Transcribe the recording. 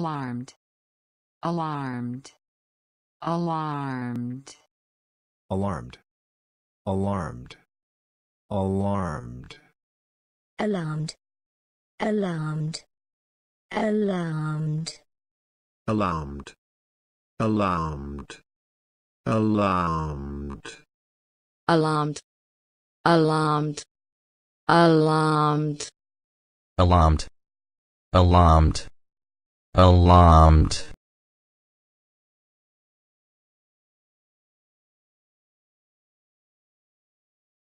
alarmed alarmed alarmed alarmed alarmed alarmed alarmed alarmed alarmed alarmed alarmed alarmed alarmed alarmed alarmed alarmed alarmed alarmed